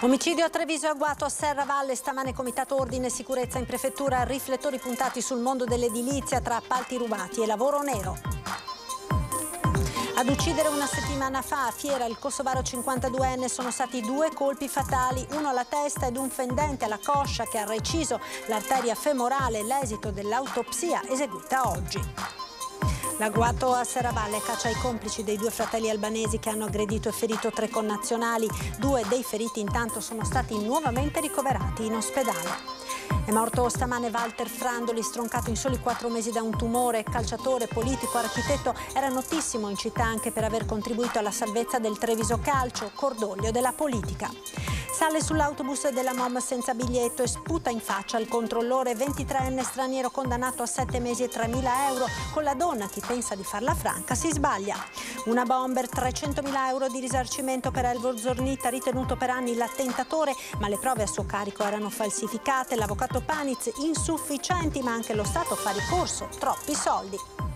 Omicidio a Treviso e agguato a Serra Valle, stamane Comitato Ordine e Sicurezza in Prefettura, riflettori puntati sul mondo dell'edilizia tra appalti rubati e lavoro nero. Ad uccidere una settimana fa a Fiera il kosovaro 52enne sono stati due colpi fatali, uno alla testa ed un fendente alla coscia che ha reciso l'arteria femorale, l'esito dell'autopsia eseguita oggi. L'agguato a Serravalle caccia i complici dei due fratelli albanesi che hanno aggredito e ferito tre connazionali. Due dei feriti intanto sono stati nuovamente ricoverati in ospedale. È morto stamane Walter Frandoli, stroncato in soli quattro mesi da un tumore, calciatore, politico, architetto, era notissimo in città anche per aver contribuito alla salvezza del Treviso Calcio, cordoglio della politica. Sale sull'autobus della mom senza biglietto e sputa in faccia al controllore 23enne straniero condannato a 7 mesi e 3.000 euro. Con la donna che pensa di farla franca si sbaglia. Una bomber, 300.000 euro di risarcimento per Elvor Zornita, ritenuto per anni l'attentatore, ma le prove a suo carico erano falsificate, l'avvocato Paniz insufficienti, ma anche lo Stato fa ricorso, troppi soldi.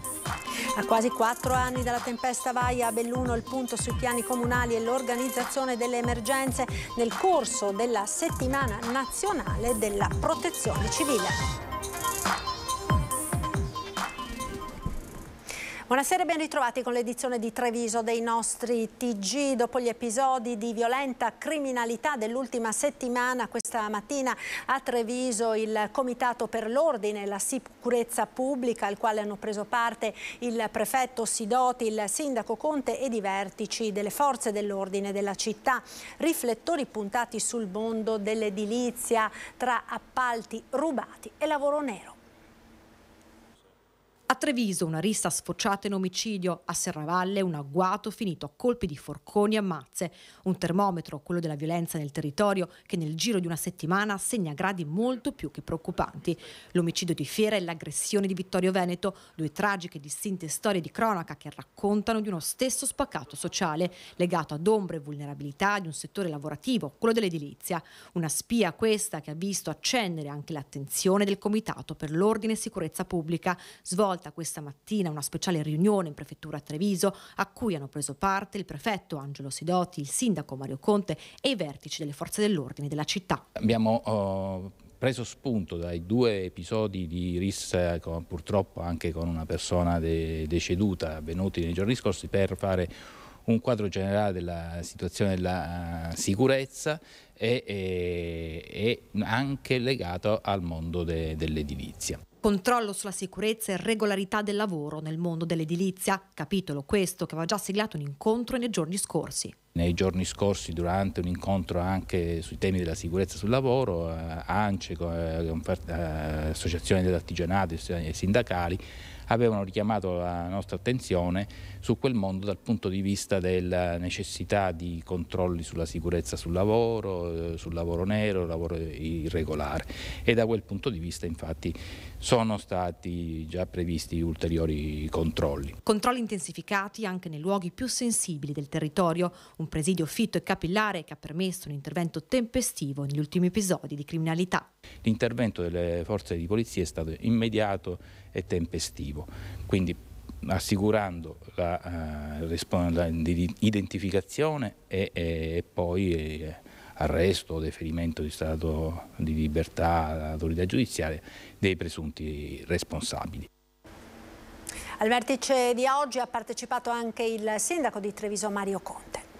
A quasi quattro anni dalla tempesta Vaia a Belluno il punto sui piani comunali e l'organizzazione delle emergenze nel corso della settimana nazionale della protezione civile. Buonasera e ben ritrovati con l'edizione di Treviso dei nostri TG. Dopo gli episodi di violenta criminalità dell'ultima settimana, questa mattina a Treviso il Comitato per l'Ordine e la Sicurezza Pubblica, al quale hanno preso parte il prefetto Sidoti, il sindaco Conte ed i vertici delle forze dell'ordine della città. Riflettori puntati sul mondo dell'edilizia tra appalti rubati e lavoro nero. A Treviso una rissa sfociata in omicidio, a Serravalle un agguato finito a colpi di forconi e mazze, un termometro, quello della violenza nel territorio, che nel giro di una settimana segna gradi molto più che preoccupanti. L'omicidio di Fiera e l'aggressione di Vittorio Veneto, due tragiche e distinte storie di cronaca che raccontano di uno stesso spaccato sociale, legato ad ombre e vulnerabilità di un settore lavorativo, quello dell'edilizia. Una spia questa che ha visto accendere anche l'attenzione del Comitato per l'Ordine e Sicurezza Pubblica, svolta svolta questa mattina una speciale riunione in prefettura a Treviso a cui hanno preso parte il prefetto Angelo Sidoti, il sindaco Mario Conte e i vertici delle forze dell'ordine della città. Abbiamo oh, preso spunto dai due episodi di rissa, purtroppo anche con una persona de deceduta, avvenuti nei giorni scorsi, per fare un quadro generale della situazione della eh, sicurezza e, e, e anche legato al mondo de, dell'edilizia controllo sulla sicurezza e regolarità del lavoro nel mondo dell'edilizia, capitolo questo che aveva già segnato un incontro nei giorni scorsi. Nei giorni scorsi, durante un incontro anche sui temi della sicurezza sul lavoro, eh, ANCE, eh, eh, Associazione dell'Artigianato e Sindacali, avevano richiamato la nostra attenzione su quel mondo dal punto di vista della necessità di controlli sulla sicurezza sul lavoro, eh, sul lavoro nero, lavoro irregolare e da quel punto di vista infatti sono stati già previsti ulteriori controlli. Controlli intensificati anche nei luoghi più sensibili del territorio, un presidio fitto e capillare che ha permesso un intervento tempestivo negli ultimi episodi di criminalità. L'intervento delle forze di polizia è stato immediato e tempestivo. Quindi assicurando l'identificazione eh, uh, e, e, poi eh, arresto o deferimento di stato di libertà all'autorità giudiziaria dei presunti responsabili. Al vertice di oggi ha partecipato anche il sindaco di Treviso Mario Conte.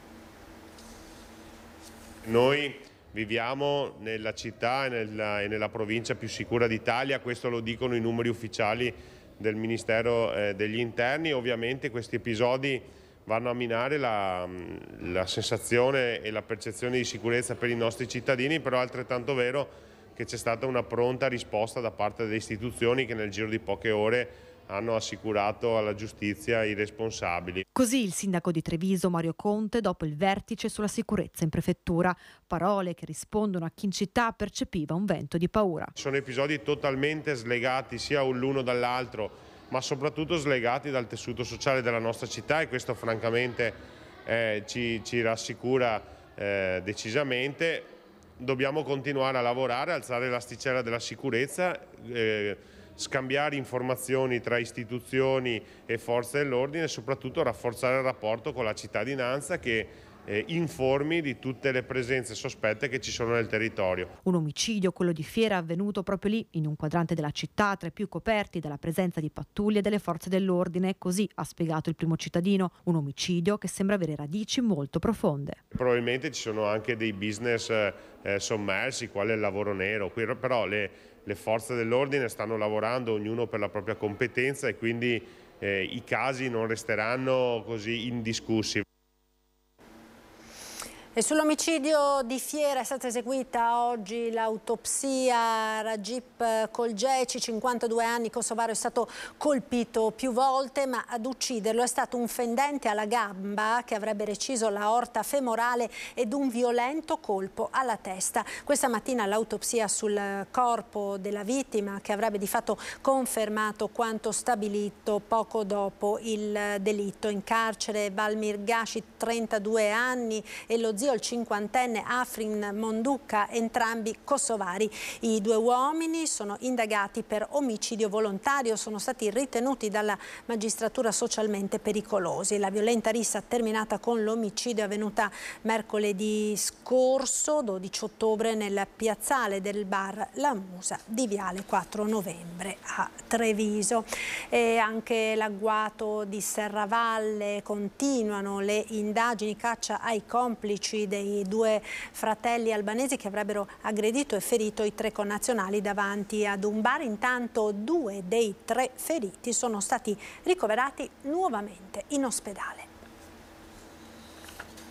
Noi Viviamo nella città e nella, e nella provincia più sicura d'Italia, questo lo dicono i numeri ufficiali del Ministero eh, degli Interni. Ovviamente questi episodi vanno a minare la, mm, la sensazione e la percezione di sicurezza per i nostri cittadini, però è altrettanto vero che c'è stata una pronta risposta da parte delle istituzioni che nel giro di poche ore hanno assicurato alla giustizia i responsabili. Così il sindaco di Treviso Mario Conte dopo il vertice sulla sicurezza in prefettura, parole che rispondono a chi in città percepiva un vento di paura. Sono episodi totalmente slegati sia l'uno dall'altro, ma soprattutto slegati dal tessuto sociale della nostra città e questo francamente eh, ci, ci, rassicura eh, decisamente. Dobbiamo continuare a lavorare, alzare l'asticella della sicurezza. Eh, scambiare informazioni tra istituzioni e forze dell'ordine e soprattutto rafforzare il rapporto con la cittadinanza che eh, informi di tutte le presenze sospette che ci sono nel territorio. Un omicidio, quello di Fiera, avvenuto proprio lì, in un quadrante della città, tra i più coperti dalla presenza di pattuglie delle forze dell'ordine, così ha spiegato il primo cittadino, un omicidio che sembra avere radici molto profonde. Probabilmente ci sono anche dei business eh, sommersi, qual è il lavoro nero, però le le forze dell'ordine stanno lavorando ognuno per la propria competenza e quindi eh, i casi non resteranno così indiscussi. E sull'omicidio di Fiera è stata eseguita oggi l'autopsia Rajip Colgeci, 52 anni, kosovaro, è stato colpito più volte ma ad ucciderlo è stato un fendente alla gamba che avrebbe reciso la orta femorale ed un violento colpo alla testa. Questa mattina l'autopsia sul corpo della vittima che avrebbe di fatto confermato quanto stabilito poco dopo il delitto. In carcere Valmir Gashi, 32 anni e lo zio, il cinquantenne Afrin Monducca, entrambi kosovari. I due uomini sono indagati per omicidio volontario, sono stati ritenuti dalla magistratura socialmente pericolosi. La violenta rissa terminata con l'omicidio è avvenuta mercoledì scorso, 12 ottobre, nel piazzale del bar La Musa di Viale 4 novembre a Treviso. E anche l'agguato di Serravalle continuano le indagini caccia ai complici voci dei due fratelli albanesi che avrebbero aggredito e ferito i tre connazionali davanti ad un bar. Intanto due dei tre feriti sono stati ricoverati nuovamente in ospedale.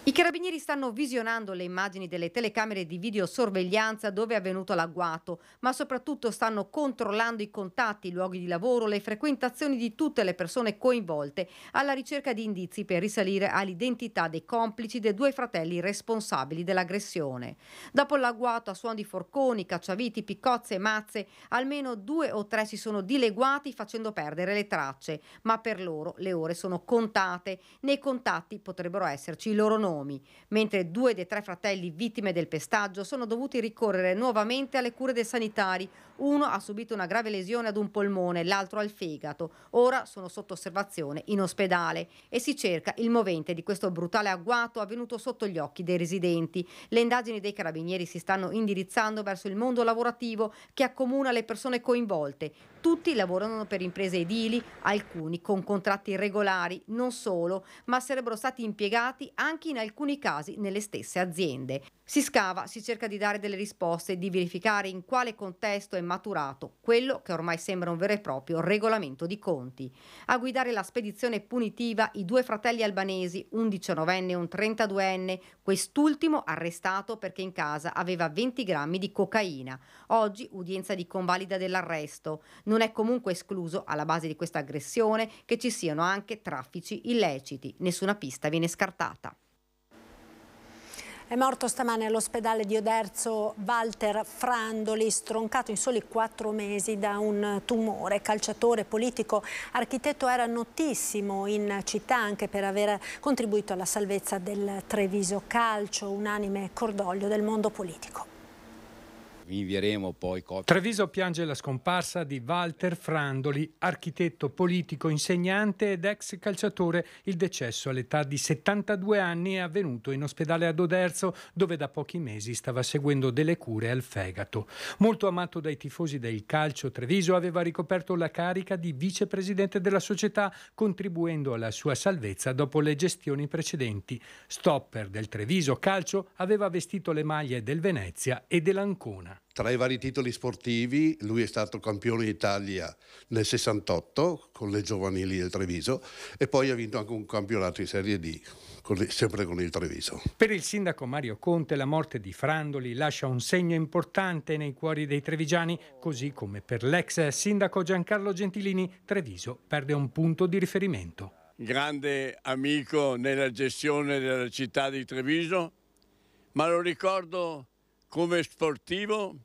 I carabinieri stanno visionando le immagini delle telecamere di videosorveglianza dove è avvenuto l'agguato, ma soprattutto stanno controllando i contatti, i luoghi di lavoro, le frequentazioni di tutte le persone coinvolte, alla ricerca di indizi per risalire all'identità dei complici dei due fratelli responsabili dell'aggressione. Dopo l'agguato a suon di forconi, cacciaviti, piccozze e mazze, almeno due o tre si sono dileguati facendo perdere le tracce, ma per loro le ore sono contate. Nei contatti potrebbero esserci i loro nomi nomi, mentre due dei tre fratelli vittime del pestaggio sono dovuti ricorrere nuovamente alle cure dei sanitari. Uno ha subito una grave lesione ad un polmone, l'altro al fegato. Ora sono sotto osservazione in ospedale e si cerca il movente di questo brutale agguato avvenuto sotto gli occhi dei residenti. Le indagini dei carabinieri si stanno indirizzando verso il mondo lavorativo che accomuna le persone coinvolte. Tutti lavorano per imprese edili, alcuni con contratti irregolari, non solo, ma sarebbero stati impiegati anche in alcuni casi nelle stesse aziende. Si scava, si cerca di dare delle risposte di verificare in quale contesto è maturato quello che ormai sembra un vero e proprio regolamento di conti. A guidare la spedizione punitiva i due fratelli albanesi, un 19enne e un 32enne, quest'ultimo arrestato perché in casa aveva 20 grammi di cocaina. Oggi udienza di convalida dell'arresto. Non è comunque escluso, alla base di questa aggressione, che ci siano anche traffici illeciti. Nessuna pista viene scartata. È morto stamane all'ospedale di Oderzo Walter Frandoli, stroncato in soli quattro mesi da un tumore. Calciatore, politico, architetto era notissimo in città anche per aver contribuito alla salvezza del Treviso Calcio, unanime cordoglio del mondo politico invieremo poi copie. Treviso piange la scomparsa di Walter Frandoli, architetto politico, insegnante ed ex calciatore. Il decesso all'età di 72 anni è avvenuto in ospedale ad Oderzo, dove da pochi mesi stava seguendo delle cure al fegato. Molto amato dai tifosi del calcio, Treviso aveva ricoperto la carica di vicepresidente della società, contribuendo alla sua salvezza dopo le gestioni precedenti. Stopper del Treviso Calcio aveva vestito le maglie del Venezia e dell'Ancona. Tra i vari titoli sportivi, lui è stato campione d'Italia nel 68 con le giovanili del Treviso e poi ha vinto anche un campionato in Serie D, con, sempre con il Treviso. Per il sindaco Mario Conte la morte di Frandoli lascia un segno importante nei cuori dei trevigiani, così come per l'ex sindaco Giancarlo Gentilini, Treviso perde un punto di riferimento. Grande amico nella gestione della città di Treviso, ma lo ricordo come sportivo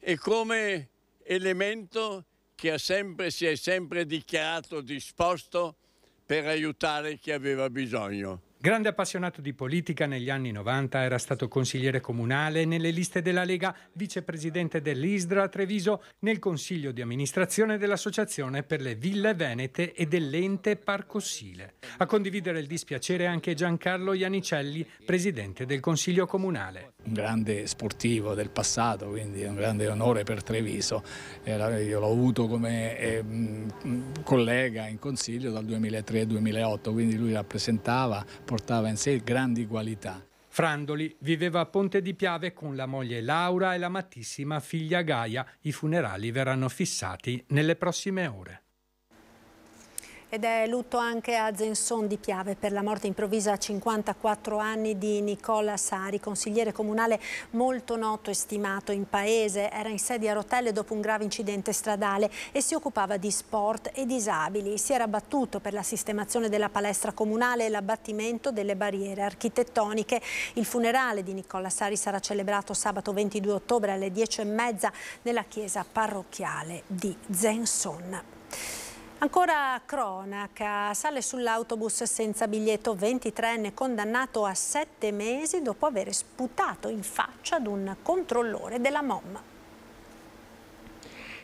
e come elemento che sempre, si è sempre dichiarato disposto per aiutare chi aveva bisogno. Grande appassionato di politica negli anni 90, era stato consigliere comunale nelle liste della Lega, vicepresidente dell'Isdra a Treviso, nel consiglio di amministrazione dell'Associazione per le Ville Venete e dell'ente Parcossile. A condividere il dispiacere anche Giancarlo Ianicelli, presidente del consiglio comunale. Un grande sportivo del passato, quindi un grande onore per Treviso. Io l'ho avuto come ehm, collega in consiglio dal 2003-2008, quindi lui rappresentava portava in sé grandi qualità. Frandoli viveva a Ponte di Piave con la moglie Laura e l'amatissima figlia Gaia. I funerali verranno fissati nelle prossime ore. Ed è lutto anche a Zenson di Piave per la morte improvvisa a 54 anni di Nicola Sari, consigliere comunale molto noto e stimato in paese. Era in sedia a rotelle dopo un grave incidente stradale e si occupava di sport e disabili. Si era battuto per la sistemazione della palestra comunale e l'abbattimento delle barriere architettoniche. Il funerale di Nicola Sari sarà celebrato sabato 22 ottobre alle 10.30 nella chiesa parrocchiale di Zenson. Ancora cronaca, sale sull'autobus senza biglietto 23enne condannato a sette mesi dopo aver sputato in faccia ad un controllore della MOM.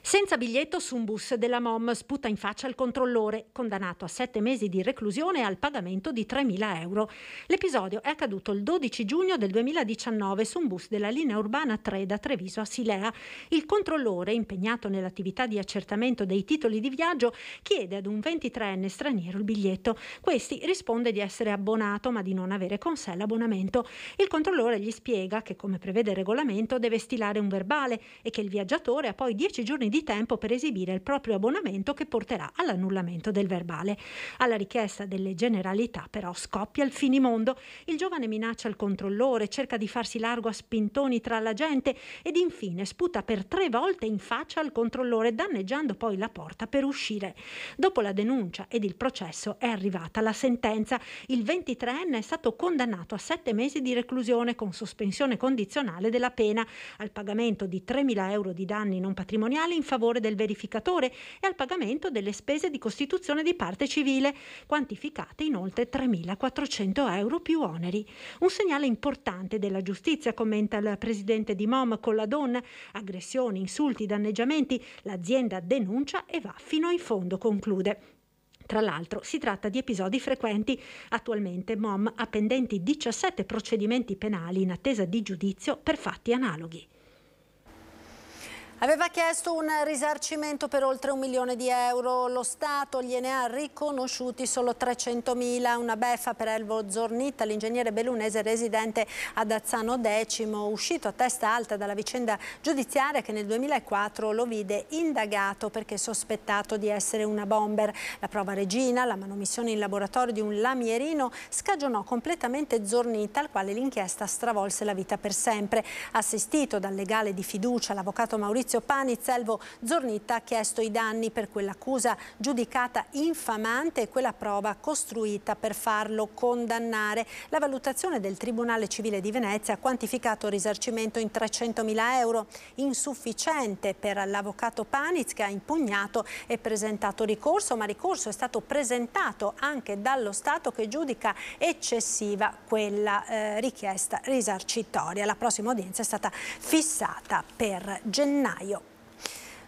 Senza biglietto su un bus della MOM sputa in faccia il controllore, condannato a sette mesi di reclusione e al pagamento di 3.000 euro. L'episodio è accaduto il 12 giugno del 2019 su un bus della linea urbana 3 da Treviso a Silea. Il controllore, impegnato nell'attività di accertamento dei titoli di viaggio, chiede ad un 23enne straniero il biglietto. Questi risponde di essere abbonato ma di non avere con sé l'abbonamento. Il controllore gli spiega che, come prevede il regolamento, deve stilare un verbale e che il viaggiatore ha poi 10 giorni di di tempo per esibire il proprio abbonamento che porterà all'annullamento del verbale. Alla richiesta delle generalità però scoppia il finimondo. Il giovane minaccia il controllore, cerca di farsi largo a spintoni tra la gente ed infine sputa per tre volte in faccia al controllore, danneggiando poi la porta per uscire. Dopo la denuncia ed il processo è arrivata la sentenza. Il 23enne è stato condannato a sette mesi di reclusione con sospensione condizionale della pena, al pagamento di 3.000 euro di danni non patrimoniali in favore del verificatore e al pagamento delle spese di costituzione di parte civile, quantificate in oltre 3.400 euro più oneri. Un segnale importante della giustizia, commenta il presidente di MOM con la donna. Aggressioni, insulti, danneggiamenti, l'azienda denuncia e va fino in fondo, conclude. Tra l'altro si tratta di episodi frequenti. Attualmente MOM ha pendenti 17 procedimenti penali in attesa di giudizio per fatti analoghi. Aveva chiesto un risarcimento per oltre un milione di euro, lo Stato gliene ha riconosciuti solo 300 mila, una beffa per Elvo Zornita, l'ingegnere belunese residente ad Azzano X, uscito a testa alta dalla vicenda giudiziaria che nel 2004 lo vide indagato perché sospettato di essere una bomber. La prova regina, la manomissione in laboratorio di un lamierino, scagionò completamente Zornita, al quale l'inchiesta stravolse la vita per sempre. Assistito dal legale di fiducia, l'avvocato Maurizio giudizio Pani-Zelvo Zornitta ha chiesto i danni per quell'accusa giudicata infamante e quella prova costruita per farlo condannare. La valutazione del Tribunale Civile di Venezia ha quantificato il risarcimento in 300.000 euro, insufficiente per l'avvocato Paniz che ha impugnato e presentato ricorso, ma ricorso è stato presentato anche dallo Stato che giudica eccessiva quella eh, richiesta risarcitoria. La prossima udienza è stata fissata per gennaio. 마요.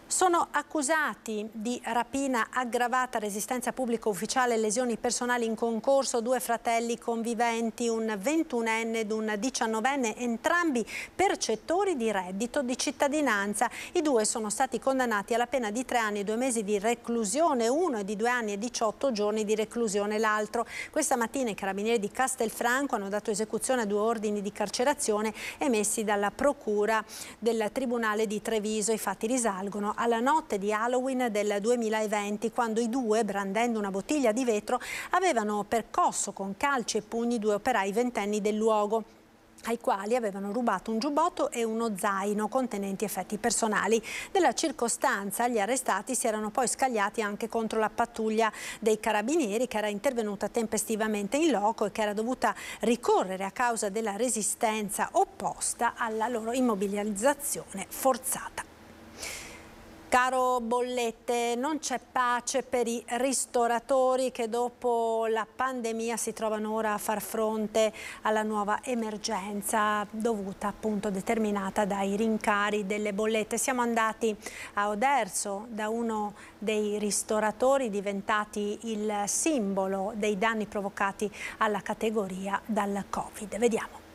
sono accusati di rapina aggravata, resistenza pubblica ufficiale e lesioni personali in concorso due fratelli conviventi, un 21enne ed un 19enne, entrambi percettori di reddito di cittadinanza. I due sono stati condannati alla pena di tre anni e due mesi di reclusione, uno e di due anni e 18 giorni di reclusione l'altro. Questa mattina i carabinieri di Castelfranco hanno dato esecuzione a due ordini di carcerazione emessi dalla Procura del Tribunale di Treviso. I fatti risalgono alla notte di Halloween del 2020 quando i due, brandendo una bottiglia di vetro, avevano percosso con calci e pugni due operai ventenni del luogo ai quali avevano rubato un giubbotto e uno zaino contenenti effetti personali. Della circostanza gli arrestati si erano poi scagliati anche contro la pattuglia dei carabinieri che era intervenuta tempestivamente in loco e che era dovuta ricorrere a causa della resistenza opposta alla loro immobilizzazione forzata. Caro Bollette, non c'è pace per i ristoratori che dopo la pandemia si trovano ora a far fronte alla nuova emergenza dovuta appunto determinata dai rincari delle bollette. Siamo andati a Oderzo da uno dei ristoratori diventati il simbolo dei danni provocati alla categoria dal Covid. Vediamo.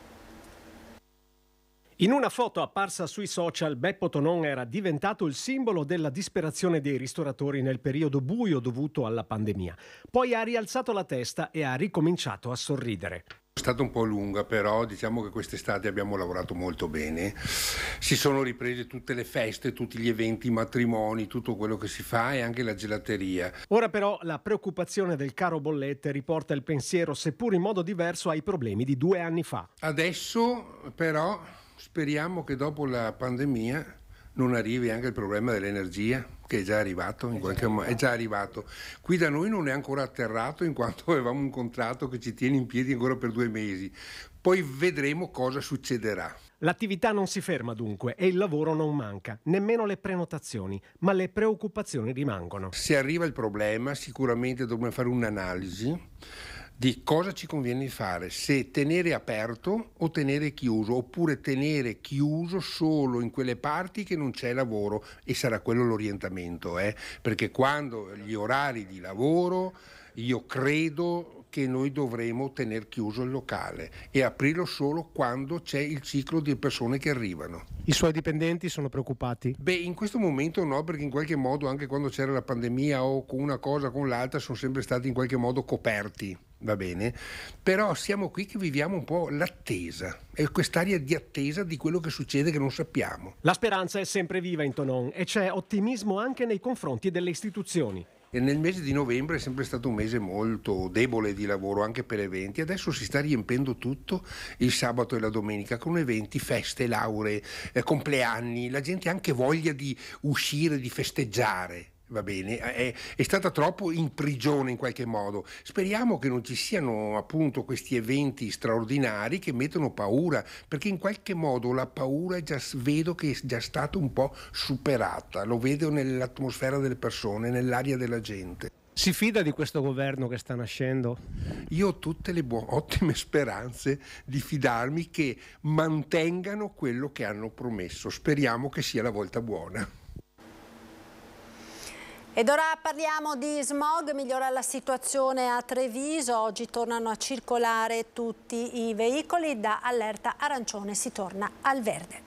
In una foto apparsa sui social, Beppo Tonon era diventato il simbolo della disperazione dei ristoratori nel periodo buio dovuto alla pandemia. Poi ha rialzato la testa e ha ricominciato a sorridere. È stata un po' lunga, però diciamo che quest'estate abbiamo lavorato molto bene. Si sono riprese tutte le feste, tutti gli eventi, i matrimoni, tutto quello che si fa e anche la gelateria. Ora però la preoccupazione del caro bollette riporta il pensiero, seppur in modo diverso, ai problemi di due anni fa. Adesso però Speriamo che dopo la pandemia non arrivi anche il problema dell'energia, che è già arrivato, in è qualche modo è già arrivato. Qui da noi non è ancora atterrato in quanto avevamo un contratto che ci tiene in piedi ancora per due mesi. Poi vedremo cosa succederà. L'attività non si ferma dunque e il lavoro non manca, nemmeno le prenotazioni, ma le preoccupazioni rimangono. Se arriva il problema sicuramente dobbiamo fare un'analisi di cosa ci conviene fare, se tenere aperto o tenere chiuso, oppure tenere chiuso solo in quelle parti che non c'è lavoro e sarà quello l'orientamento, eh? perché quando gli orari di lavoro io credo che noi dovremo tenere chiuso il locale e aprirlo solo quando c'è il ciclo di persone che arrivano. I suoi dipendenti sono preoccupati? Beh, in questo momento no, perché in qualche modo anche quando c'era la pandemia o con una cosa o con l'altra sono sempre stati in qualche modo coperti va bene? Però siamo qui che viviamo un po' l'attesa, è quest'aria di attesa di quello che succede che non sappiamo. La speranza è sempre viva in Tonon e c'è ottimismo anche nei confronti delle istituzioni. E nel mese di novembre è sempre stato un mese molto debole di lavoro anche per eventi, adesso si sta riempendo tutto il sabato e la domenica con eventi, feste, lauree, eh, compleanni, la gente ha anche voglia di uscire, di festeggiare va bene, è, è, stata troppo in prigione in qualche modo. Speriamo che non ci siano appunto questi eventi straordinari che mettono paura, perché in qualche modo la paura già, vedo che è già stata un po' superata, lo vedo nell'atmosfera delle persone, nell'aria della gente. Si fida di questo governo che sta nascendo? Io ho tutte le buone, ottime speranze di fidarmi che mantengano quello che hanno promesso. Speriamo che sia la volta buona. Ed ora parliamo di smog, migliora la situazione a Treviso, oggi tornano a circolare tutti i veicoli, da allerta arancione si torna al verde.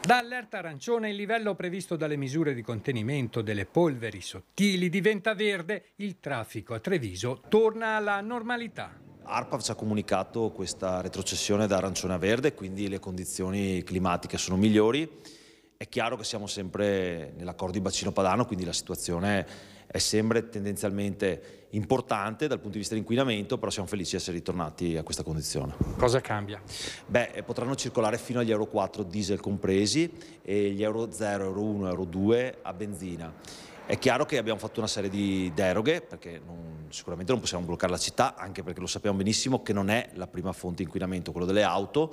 Da allerta arancione il livello previsto dalle misure di contenimento delle polveri sottili diventa verde, il traffico a Treviso torna alla normalità. ARPAV ci ha comunicato questa retrocessione da arancione a verde, quindi le condizioni climatiche sono migliori. È chiaro che siamo sempre nell'accordo di bacino padano, quindi la situazione è sempre tendenzialmente importante dal punto di vista dell'inquinamento, però siamo felici di essere ritornati a questa condizione. Cosa cambia? Beh, eh, potranno circolare fino agli Euro 4 diesel compresi e gli Euro 0, Euro 1, Euro 2 a benzina è chiaro che abbiamo fatto una serie di deroghe perché non, sicuramente non possiamo bloccare la città, anche perché lo sappiamo benissimo che non è la prima fonte di inquinamento, quello delle auto,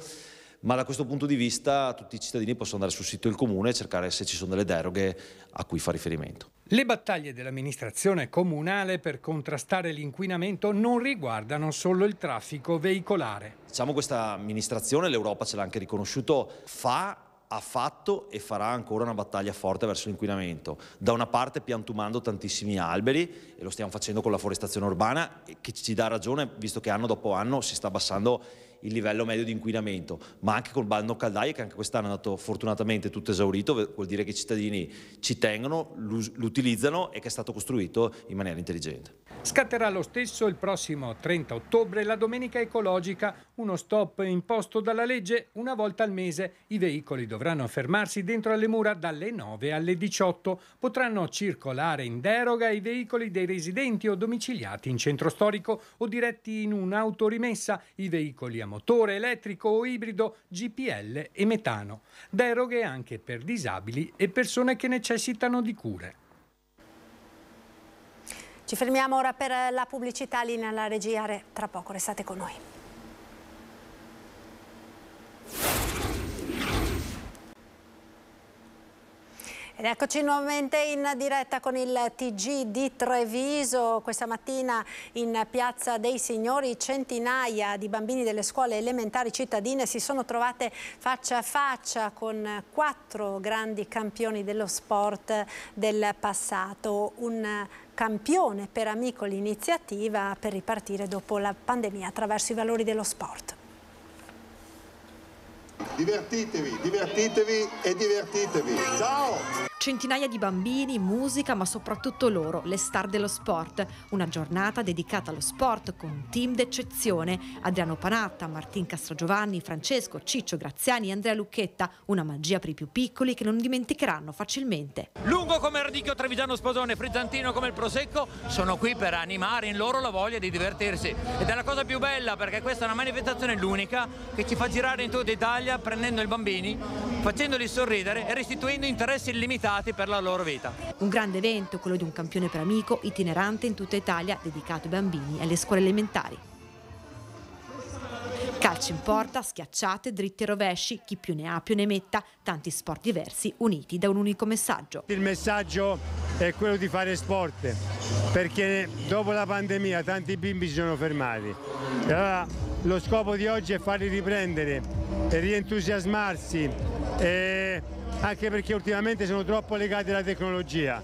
ma da questo punto di vista tutti i cittadini possono andare sul sito del comune e cercare se ci sono delle deroghe a cui fa riferimento. Le battaglie dell'amministrazione comunale per contrastare l'inquinamento non riguardano solo il traffico veicolare. Diciamo questa amministrazione, l'Europa ce l'ha anche riconosciuto, fa ha fatto e farà ancora una battaglia forte verso l'inquinamento. Da una parte piantumando tantissimi alberi, e lo stiamo facendo con la forestazione urbana, che ci dà ragione, visto che anno dopo anno si sta abbassando il livello medio di inquinamento, ma anche col bando caldaie che anche quest'anno è andato fortunatamente tutto esaurito, vuol dire che i cittadini ci tengono, l'utilizzano e che è stato costruito in maniera intelligente. Scatterà lo stesso il prossimo 30 ottobre la Domenica Ecologica, uno stop imposto dalla legge una volta al mese. I veicoli dovranno fermarsi dentro alle mura dalle 9 alle 18. Potranno circolare in deroga i veicoli dei residenti o domiciliati in centro storico o diretti in un'autorimessa. I veicoli a motore elettrico o ibrido, GPL e metano, deroghe anche per disabili e persone che necessitano di cure. Ci fermiamo ora per la pubblicità, linea alla regia, tra poco restate con noi. Ed eccoci nuovamente in diretta con il TG di Treviso. Questa mattina in Piazza dei Signori centinaia di bambini delle scuole elementari cittadine si sono trovate faccia a faccia con quattro grandi campioni dello sport del passato. Un campione per amico l'iniziativa per ripartire dopo la pandemia attraverso i valori dello sport. Divertitevi, divertitevi e divertitevi. Ciao! Centinaia di bambini, musica, ma soprattutto loro, le star dello sport. Una giornata dedicata allo sport con team d'eccezione. Adriano Panatta, Martin Castrogiovanni, Francesco, Ciccio Graziani e Andrea Lucchetta. Una magia per i più piccoli che non dimenticheranno facilmente. Lungo come il radicchio trevigiano sposone, frizzantino come il prosecco, sono qui per animare in loro la voglia di divertirsi. Ed è la cosa più bella perché questa è una manifestazione l'unica che ci fa girare in tutta Italia prendendo i bambini, facendoli sorridere e restituendo interessi illimitati rispettati per la loro vita. Un grande evento, quello di un campione per amico itinerante in tutta Italia dedicato ai bambini e alle scuole elementari. Calcio in porta, schiacciate, dritti e rovesci, chi più ne ha più ne metta, tanti sport diversi uniti da un unico messaggio. Il messaggio è quello di fare sport, perché dopo la pandemia tanti bimbi si sono fermati. Allora, lo scopo di oggi è farli riprendere, rientusiasmarsi e anche perché ultimamente sono troppo legati alla tecnologia.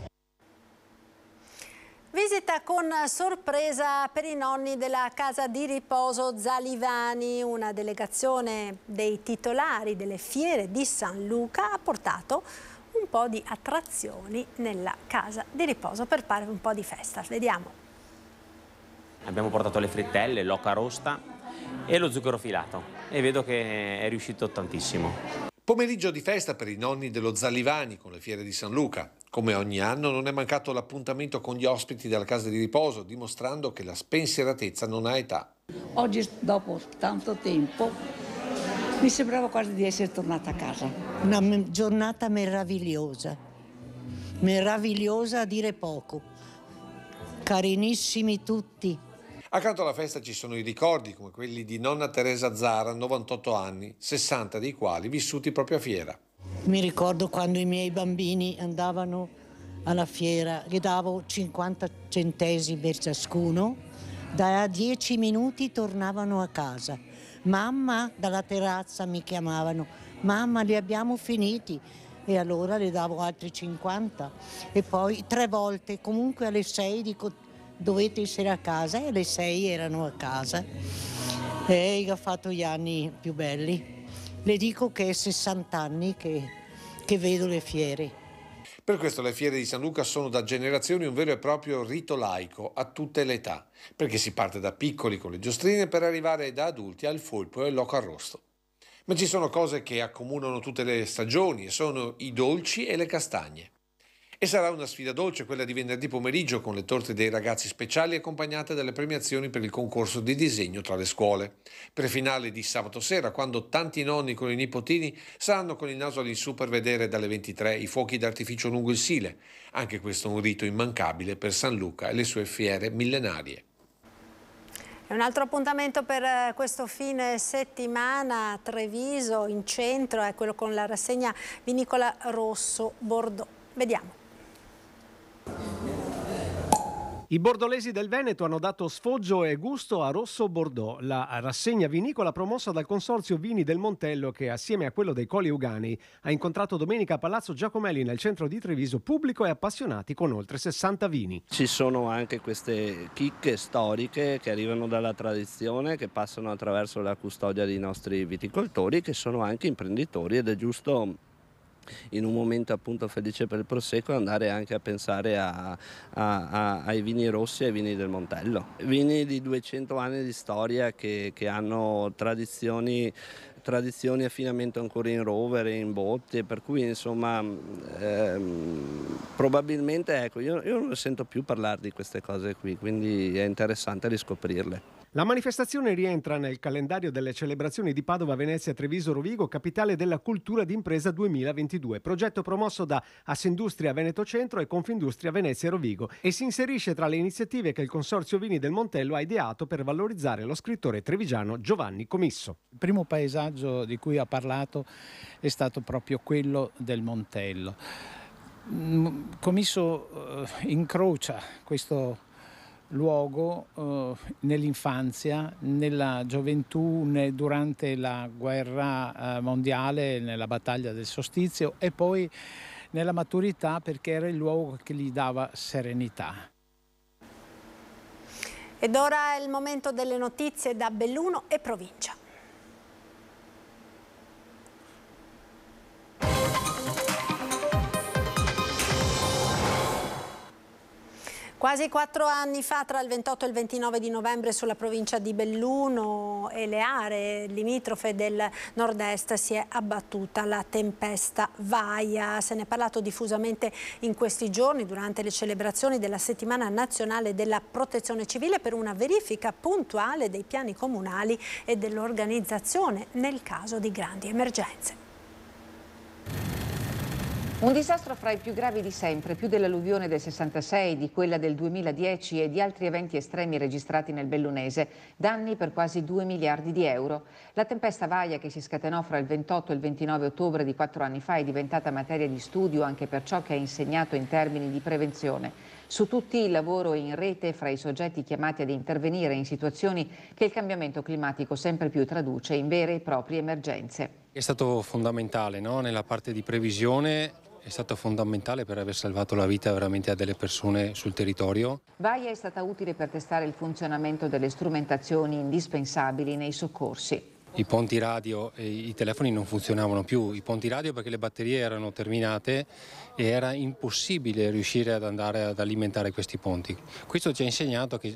Visita con sorpresa per i nonni della casa di riposo Zalivani. Una delegazione dei titolari delle fiere di San Luca ha portato un po' di attrazioni nella casa di riposo per fare un po' di festa. Vediamo. Abbiamo portato le frittelle, l'oca rosta e lo zucchero filato e vedo che è riuscito tantissimo. Pomeriggio di festa per i nonni dello Zalivani con le fiere di San Luca. Come ogni anno non è mancato l'appuntamento con gli ospiti della casa di riposo, dimostrando che la spensieratezza non ha età. Oggi, dopo tanto tempo, mi sembrava quasi di essere tornata a casa. Una m- giornata meravigliosa, meravigliosa a dire poco. Carinissimi tutti. Accanto alla festa ci sono i ricordi come quelli di nonna Teresa Zara, 98 anni, 60 dei quali vissuti proprio a fiera. Mi ricordo quando i miei bambini andavano alla fiera, gli davo 50 centesimi per ciascuno, da 10 minuti tornavano a casa. Mamma dalla terrazza mi chiamavano, mamma li abbiamo finiti, e allora le davo altri 50 e poi tre volte comunque alle 6 di, dovete essere a casa e alle 6 erano a casa. E ha fatto gli anni più belli. Le dico che è 60 anni che, che vedo le fiere. Per questo le fiere di San Luca sono da generazioni un vero e proprio rito laico a tutte le età, perché si parte da piccoli con le giostrine per arrivare da adulti al folpo e al loco arrosto. Ma ci sono cose che accomunano tutte le stagioni e sono i dolci e le castagne. E sarà una sfida dolce quella di venerdì pomeriggio con le torte dei ragazzi speciali accompagnate dalle premiazioni per il concorso di disegno tra le scuole. Prefinale di sabato sera quando tanti nonni con i nipotini saranno con il naso all'insù per vedere dalle 23 i fuochi d'artificio lungo il Sile. Anche questo è un rito immancabile per San Luca e le sue fiere millenarie. È un altro appuntamento per eh, questo fine settimana Treviso, in centro, è quello con la rassegna vinicola Rosso Bordeaux. Vediamo. I bordolesi del Veneto hanno dato sfoggio e gusto a Rosso Bordeaux, la rassegna vinicola promossa dal Consorzio Vini del Montello che assieme a quello dei Coli Ugani ha incontrato domenica a Palazzo Giacomelli nel centro di Treviso pubblico e appassionati con oltre 60 vini. Ci sono anche queste chicche storiche che arrivano dalla tradizione, che passano attraverso la custodia dei nostri viticoltori che sono anche imprenditori ed è giusto in un momento appunto felice per il Prosecco andare anche a pensare a, a, a, ai vini rossi e ai vini del Montello. Vini di 200 anni di storia che, che hanno tradizioni tradizioni affinamento ancora in rover e in botte, per cui insomma ehm, probabilmente ecco, io, io non sento più parlare di queste cose qui, quindi è interessante riscoprirle. La manifestazione rientra nel calendario delle celebrazioni di Padova, Venezia, Treviso, Rovigo, capitale della cultura d'impresa 2022, progetto promosso da Assindustria Veneto Centro e Confindustria Venezia Rovigo e si inserisce tra le iniziative che il Consorzio Vini del Montello ha ideato per valorizzare lo scrittore trevigiano Giovanni Comisso. Il primo paesaggio di cui ha parlato è stato proprio quello del Montello. Mm, Comisso eh, incrocia questo luogo eh, nell'infanzia, nella gioventù, ne, durante la guerra eh, mondiale, nella battaglia del sostizio e poi nella maturità perché era il luogo che gli dava serenità. Ed ora è il momento delle notizie da Belluno e provincia. Quasi quattro anni fa, tra il 28 e il 29 di novembre, sulla provincia di Belluno e le aree limitrofe del nord-est si è abbattuta la tempesta Vaia. Se ne è parlato diffusamente in questi giorni durante le celebrazioni della settimana nazionale della protezione civile per una verifica puntuale dei piani comunali e dell'organizzazione nel caso di grandi emergenze. Un disastro fra i più gravi di sempre, più dell'alluvione del 66, di quella del 2010 e di altri eventi estremi registrati nel Bellunese, danni per quasi 2 miliardi di euro. La tempesta Vaia che si scatenò fra il 28 e il 29 ottobre di quattro anni fa è diventata materia di studio anche per ciò che ha insegnato in termini di prevenzione. Su tutti il lavoro in rete fra i soggetti chiamati ad intervenire in situazioni che il cambiamento climatico sempre più traduce in vere e proprie emergenze. È stato fondamentale no? nella parte di previsione è stato fondamentale per aver salvato la vita veramente a delle persone sul territorio. Vaia è stata utile per testare il funzionamento delle strumentazioni indispensabili nei soccorsi. I ponti radio e i telefoni non funzionavano più, i ponti radio perché le batterie erano terminate e era impossibile riuscire ad andare ad alimentare questi ponti. Questo ci ha insegnato che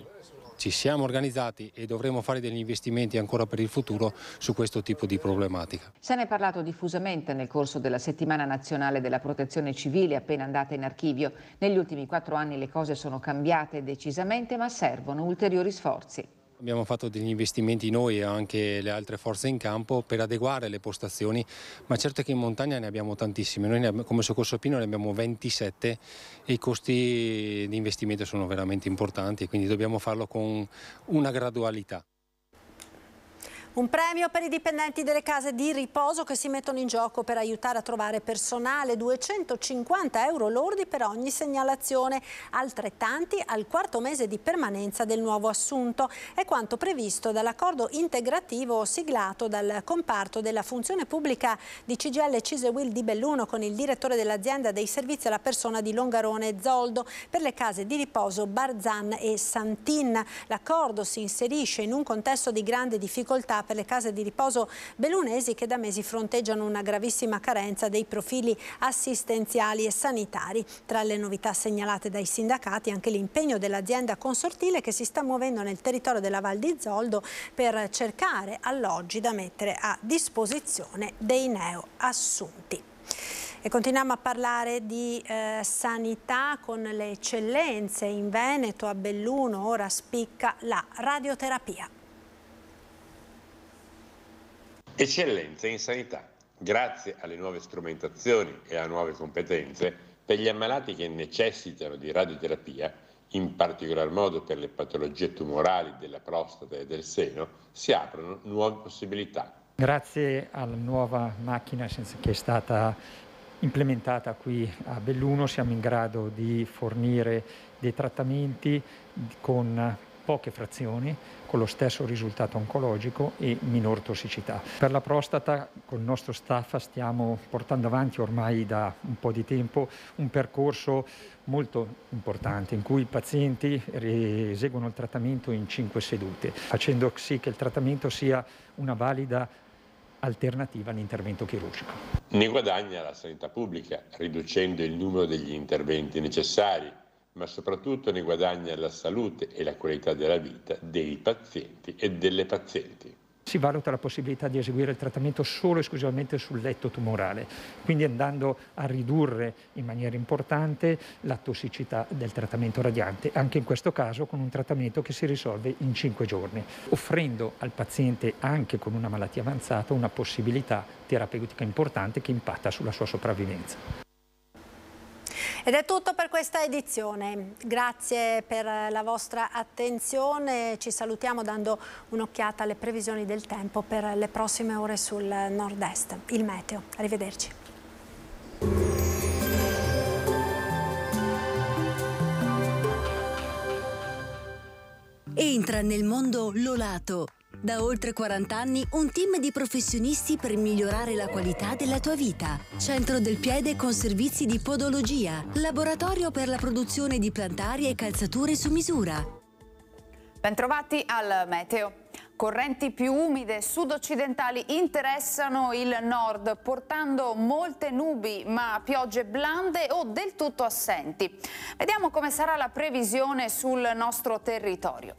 ci siamo organizzati e dovremo fare degli investimenti ancora per il futuro su questo tipo di problematica. Se ne è parlato diffusamente nel corso della settimana nazionale della protezione civile appena andata in archivio. Negli ultimi quattro anni le cose sono cambiate decisamente ma servono ulteriori sforzi. Abbiamo fatto degli investimenti noi e anche le altre forze in campo per adeguare le postazioni, ma certo che in montagna ne abbiamo tantissime, noi abbiamo, come Soccorso Pino ne abbiamo 27 e i costi di investimento sono veramente importanti, quindi dobbiamo farlo con una gradualità. Un premio per i dipendenti delle case di riposo che si mettono in gioco per aiutare a trovare personale, 250 euro lordi per ogni segnalazione, altrettanti al quarto mese di permanenza del nuovo assunto. È quanto previsto dall'accordo integrativo siglato dal comparto della funzione pubblica di CGL Cisewil di Belluno con il direttore dell'azienda dei servizi alla persona di Longarone Zoldo per le case di riposo Barzan e Santin. L'accordo si inserisce in un contesto di grande difficoltà per le case di riposo belunesi che da mesi fronteggiano una gravissima carenza dei profili assistenziali e sanitari. Tra le novità segnalate dai sindacati anche l'impegno dell'azienda consortile che si sta muovendo nel territorio della Val di Zoldo per cercare alloggi da mettere a disposizione dei neoassunti. E continuiamo a parlare di eh, sanità con le eccellenze. In Veneto, a Belluno, ora spicca la radioterapia. Eccellenze in sanità. Grazie alle nuove strumentazioni e a nuove competenze, per gli ammalati che necessitano di radioterapia, in particolar modo per le patologie tumorali della prostata e del seno, si aprono nuove possibilità. Grazie alla nuova macchina che è stata implementata qui a Belluno siamo in grado di fornire dei trattamenti con poche frazioni con lo stesso risultato oncologico e minor tossicità. Per la prostata con il nostro staff stiamo portando avanti ormai da un po' di tempo un percorso molto importante in cui i pazienti eseguono il trattamento in cinque sedute, facendo sì che il trattamento sia una valida alternativa all'intervento chirurgico. Ne guadagna la sanità pubblica riducendo il numero degli interventi necessari ma soprattutto ne guadagna la salute e la qualità della vita dei pazienti e delle pazienti. Si valuta la possibilità di eseguire il trattamento solo e esclusivamente sul letto tumorale, quindi andando a ridurre in maniera importante la tossicità del trattamento radiante, anche in questo caso con un trattamento che si risolve in 5 giorni, offrendo al paziente anche con una malattia avanzata una possibilità terapeutica importante che impatta sulla sua sopravvivenza. Ed è tutto per questa edizione. Grazie per la vostra attenzione. Ci salutiamo dando un'occhiata alle previsioni del tempo per le prossime ore sul nord-est. Il meteo. Arrivederci. Entra nel mondo Lolato da oltre 40 anni un team di professionisti per migliorare la qualità della tua vita. Centro del piede con servizi di podologia, laboratorio per la produzione di plantari e calzature su misura. Bentrovati al Meteo. Correnti più umide sud-occidentali interessano il nord, portando molte nubi, ma piogge blande o del tutto assenti. Vediamo come sarà la previsione sul nostro territorio.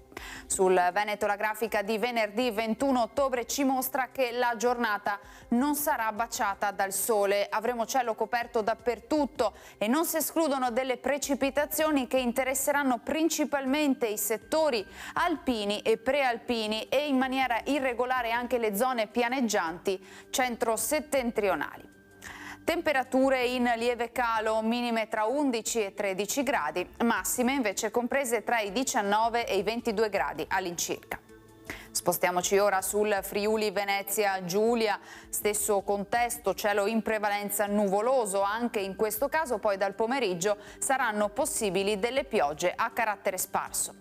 Sul Veneto la grafica di venerdì 21 ottobre ci mostra che la giornata non sarà baciata dal sole. Avremo cielo coperto dappertutto e non si escludono delle precipitazioni che interesseranno principalmente i settori alpini e prealpini e in maniera irregolare anche le zone pianeggianti centro-settentrionali. Temperature in lieve calo, minime tra 11 e 13 gradi, massime invece comprese tra i 19 e i 22 gradi all'incirca. Spostiamoci ora sul Friuli Venezia Giulia, stesso contesto, cielo in prevalenza nuvoloso, anche in questo caso poi dal pomeriggio saranno possibili delle piogge a carattere sparso.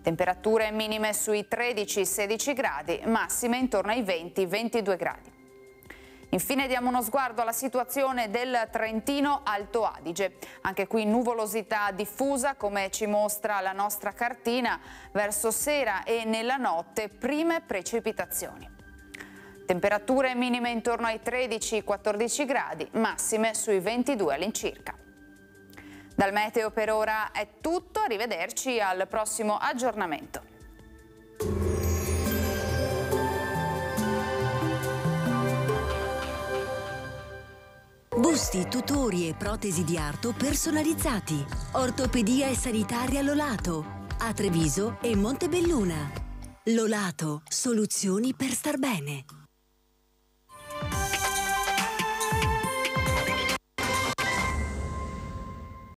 Temperature minime sui 13-16 gradi, massime intorno ai 20-22 gradi. Infine diamo uno sguardo alla situazione del Trentino Alto Adige. Anche qui nuvolosità diffusa come ci mostra la nostra cartina verso sera e nella notte prime precipitazioni. Temperature minime intorno ai 13-14 gradi, massime sui 22 all'incirca. Dal meteo per ora è tutto, arrivederci al prossimo aggiornamento. Busti, tutori e protesi di arto personalizzati. Ortopedia e sanitaria Lolato. A Treviso e Montebelluna. Lolato, soluzioni per star bene.